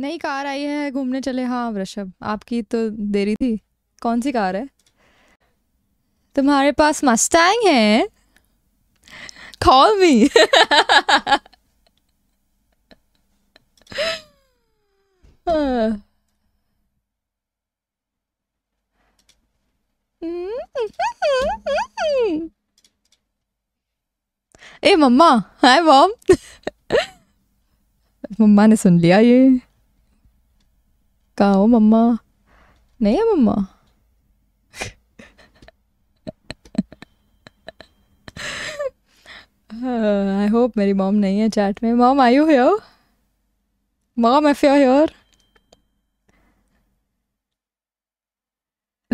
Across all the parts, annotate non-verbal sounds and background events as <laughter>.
नई कार आई है घूमने चले हाँ वृषभ आपकी तो देरी थी कौन सी कार है तुम्हारे पास मस्टैंग है कॉल मी <laughs> ए मम्मा हाय मॉम <laughs> मम्मा ने सुन लिया ये गाओ uh, मम्मा नहीं है मम्मा आई होप मेरी मॉम नहीं है चैट में mom I you here mom F you here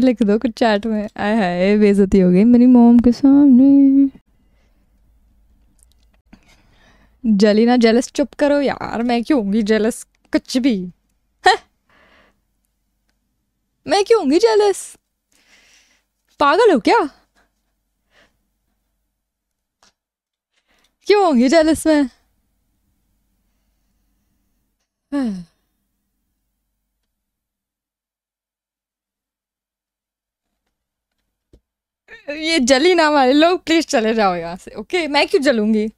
लिख दो कुछ चैट में आए हाय बेजती हो गई मेरी मॉम के सामने जली ना जेलस चुप करो यार मैं क्यों होंगी जेलस कुछ भी मैं क्यों होंगी जेलस पागल हो क्या क्यों होंगी जेलस मैं <sighs> ये जली ना हमारे लोग प्लीज चले जाओ यहां से ओके मैं क्यों जलूंगी